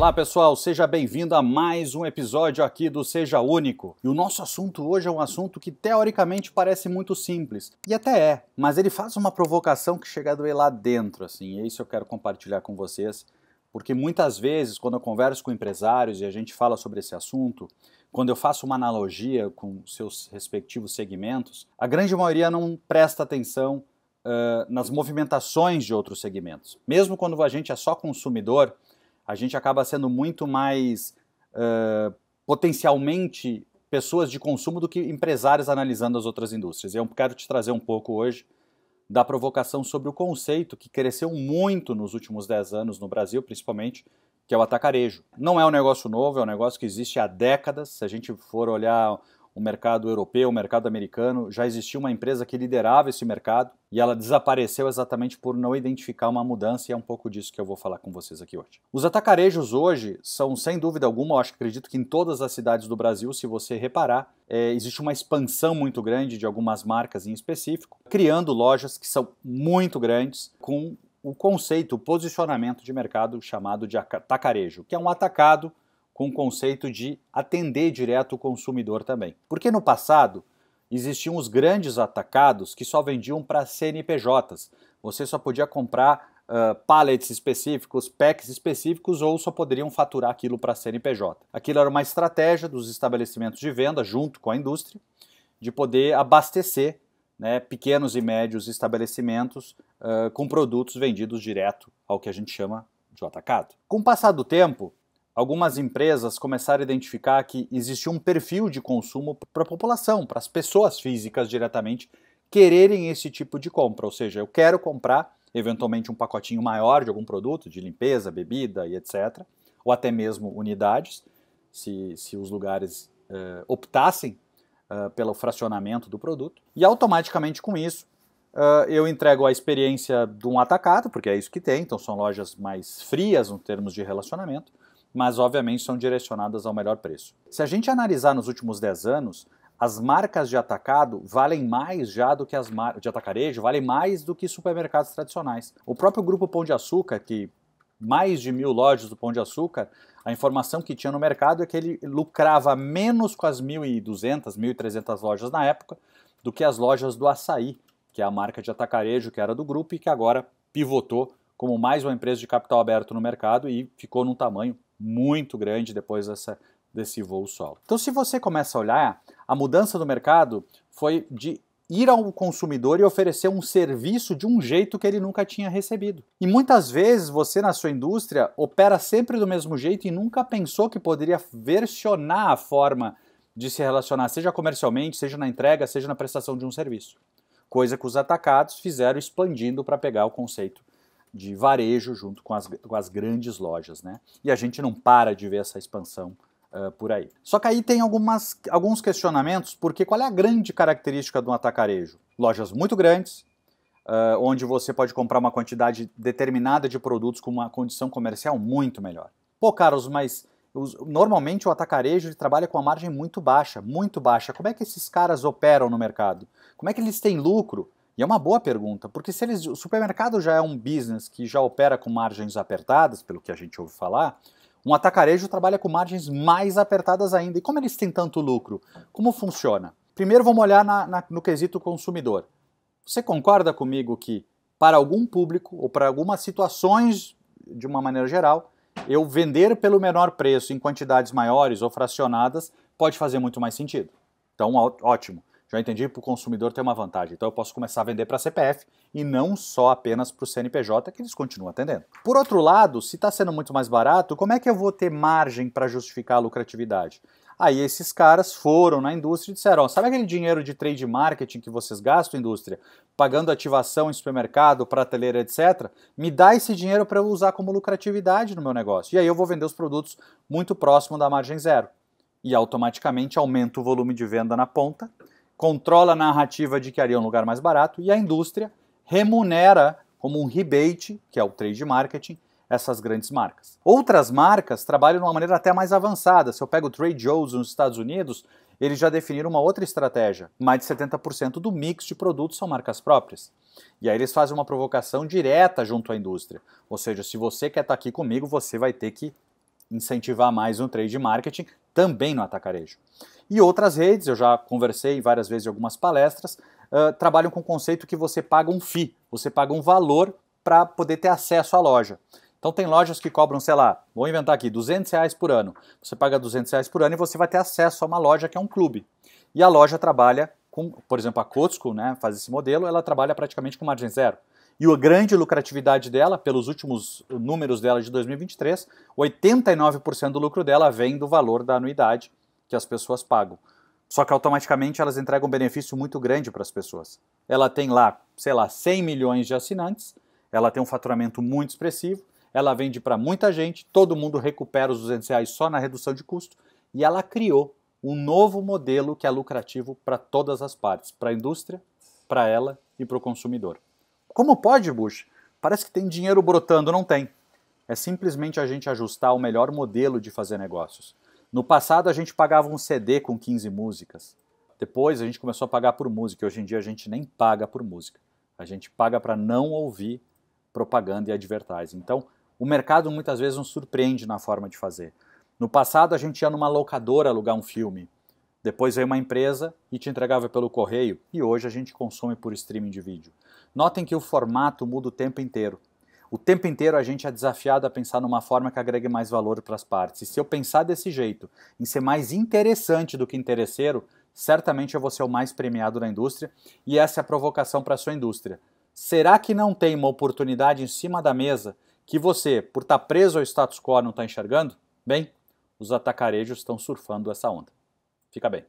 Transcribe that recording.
Olá pessoal, seja bem-vindo a mais um episódio aqui do Seja Único. E o nosso assunto hoje é um assunto que teoricamente parece muito simples, e até é, mas ele faz uma provocação que chega a doer lá dentro, assim, e é isso que eu quero compartilhar com vocês, porque muitas vezes quando eu converso com empresários e a gente fala sobre esse assunto, quando eu faço uma analogia com seus respectivos segmentos, a grande maioria não presta atenção uh, nas movimentações de outros segmentos. Mesmo quando a gente é só consumidor, a gente acaba sendo muito mais uh, potencialmente pessoas de consumo do que empresários analisando as outras indústrias. Eu quero te trazer um pouco hoje da provocação sobre o conceito que cresceu muito nos últimos 10 anos no Brasil, principalmente, que é o atacarejo. Não é um negócio novo, é um negócio que existe há décadas. Se a gente for olhar o mercado europeu, o mercado americano, já existia uma empresa que liderava esse mercado e ela desapareceu exatamente por não identificar uma mudança, e é um pouco disso que eu vou falar com vocês aqui hoje. Os atacarejos hoje são, sem dúvida alguma, eu acho, acredito que em todas as cidades do Brasil, se você reparar, é, existe uma expansão muito grande de algumas marcas em específico, criando lojas que são muito grandes, com o conceito, o posicionamento de mercado chamado de atacarejo, que é um atacado com o conceito de atender direto o consumidor também. Porque no passado, existiam os grandes atacados que só vendiam para CNPJs. Você só podia comprar uh, pallets específicos, packs específicos ou só poderiam faturar aquilo para CNPJ. Aquilo era uma estratégia dos estabelecimentos de venda, junto com a indústria, de poder abastecer né, pequenos e médios estabelecimentos uh, com produtos vendidos direto ao que a gente chama de atacado. Com o passar do tempo, algumas empresas começaram a identificar que existia um perfil de consumo para a população, para as pessoas físicas diretamente quererem esse tipo de compra. Ou seja, eu quero comprar eventualmente um pacotinho maior de algum produto, de limpeza, bebida e etc., ou até mesmo unidades, se, se os lugares eh, optassem eh, pelo fracionamento do produto. E automaticamente com isso, Uh, eu entrego a experiência de um atacado, porque é isso que tem, então são lojas mais frias em termos de relacionamento, mas obviamente são direcionadas ao melhor preço. Se a gente analisar nos últimos 10 anos, as marcas de atacado valem mais já do que as de atacarejo, valem mais do que supermercados tradicionais. O próprio grupo Pão de Açúcar, que mais de mil lojas do Pão de Açúcar, a informação que tinha no mercado é que ele lucrava menos com as 1.200, 1.300 lojas na época do que as lojas do Açaí, que é a marca de atacarejo que era do grupo e que agora pivotou como mais uma empresa de capital aberto no mercado e ficou num tamanho muito grande depois dessa, desse voo solo. Então, se você começa a olhar, a mudança do mercado foi de ir ao consumidor e oferecer um serviço de um jeito que ele nunca tinha recebido. E muitas vezes você na sua indústria opera sempre do mesmo jeito e nunca pensou que poderia versionar a forma de se relacionar, seja comercialmente, seja na entrega, seja na prestação de um serviço. Coisa que os atacados fizeram expandindo para pegar o conceito de varejo junto com as, com as grandes lojas. Né? E a gente não para de ver essa expansão uh, por aí. Só que aí tem algumas, alguns questionamentos, porque qual é a grande característica do atacarejo? Lojas muito grandes, uh, onde você pode comprar uma quantidade determinada de produtos com uma condição comercial muito melhor. Pô, Carlos, mas normalmente o atacarejo trabalha com uma margem muito baixa, muito baixa. Como é que esses caras operam no mercado? Como é que eles têm lucro? E é uma boa pergunta, porque se eles, o supermercado já é um business que já opera com margens apertadas, pelo que a gente ouve falar, um atacarejo trabalha com margens mais apertadas ainda. E como eles têm tanto lucro? Como funciona? Primeiro vamos olhar na, na, no quesito consumidor. Você concorda comigo que para algum público ou para algumas situações, de uma maneira geral, eu vender pelo menor preço em quantidades maiores ou fracionadas pode fazer muito mais sentido? Então, ótimo. Já entendi para o consumidor ter uma vantagem. Então eu posso começar a vender para a CPF e não só apenas para o CNPJ, que eles continuam atendendo. Por outro lado, se está sendo muito mais barato, como é que eu vou ter margem para justificar a lucratividade? Aí esses caras foram na indústria e disseram: ó, sabe aquele dinheiro de trade marketing que vocês gastam, indústria, pagando ativação em supermercado, prateleira, etc. Me dá esse dinheiro para eu usar como lucratividade no meu negócio. E aí eu vou vender os produtos muito próximo da margem zero. E automaticamente aumenta o volume de venda na ponta controla a narrativa de que ali é um lugar mais barato e a indústria remunera como um rebate, que é o trade marketing, essas grandes marcas. Outras marcas trabalham de uma maneira até mais avançada. Se eu pego o Trade Joe's nos Estados Unidos, eles já definiram uma outra estratégia. Mais de 70% do mix de produtos são marcas próprias. E aí eles fazem uma provocação direta junto à indústria. Ou seja, se você quer estar tá aqui comigo, você vai ter que incentivar mais um trade marketing, também no atacarejo. E outras redes, eu já conversei várias vezes em algumas palestras, uh, trabalham com o conceito que você paga um FII, você paga um valor para poder ter acesso à loja. Então tem lojas que cobram, sei lá, vou inventar aqui, 200 reais por ano. Você paga 200 reais por ano e você vai ter acesso a uma loja que é um clube. E a loja trabalha com, por exemplo, a Cotsko, né, faz esse modelo, ela trabalha praticamente com margem zero e a grande lucratividade dela, pelos últimos uh, números dela de 2023, 89% do lucro dela vem do valor da anuidade que as pessoas pagam. Só que automaticamente elas entregam um benefício muito grande para as pessoas. Ela tem lá, sei lá, 100 milhões de assinantes, ela tem um faturamento muito expressivo, ela vende para muita gente, todo mundo recupera os 200 reais só na redução de custo e ela criou um novo modelo que é lucrativo para todas as partes, para a indústria, para ela e para o consumidor. Como pode, Bush? Parece que tem dinheiro brotando, não tem. É simplesmente a gente ajustar o melhor modelo de fazer negócios. No passado a gente pagava um CD com 15 músicas. Depois a gente começou a pagar por música. Hoje em dia a gente nem paga por música. A gente paga para não ouvir propaganda e advertising. Então, o mercado muitas vezes nos surpreende na forma de fazer. No passado a gente ia numa locadora alugar um filme. Depois veio uma empresa e te entregava pelo correio, e hoje a gente consome por streaming de vídeo. Notem que o formato muda o tempo inteiro. O tempo inteiro a gente é desafiado a pensar numa forma que agregue mais valor para as partes. E se eu pensar desse jeito, em ser mais interessante do que interesseiro, certamente eu vou ser o mais premiado na indústria, e essa é a provocação para a sua indústria. Será que não tem uma oportunidade em cima da mesa que você, por estar tá preso ao status quo, não está enxergando? Bem, os atacarejos estão surfando essa onda. Fica bem.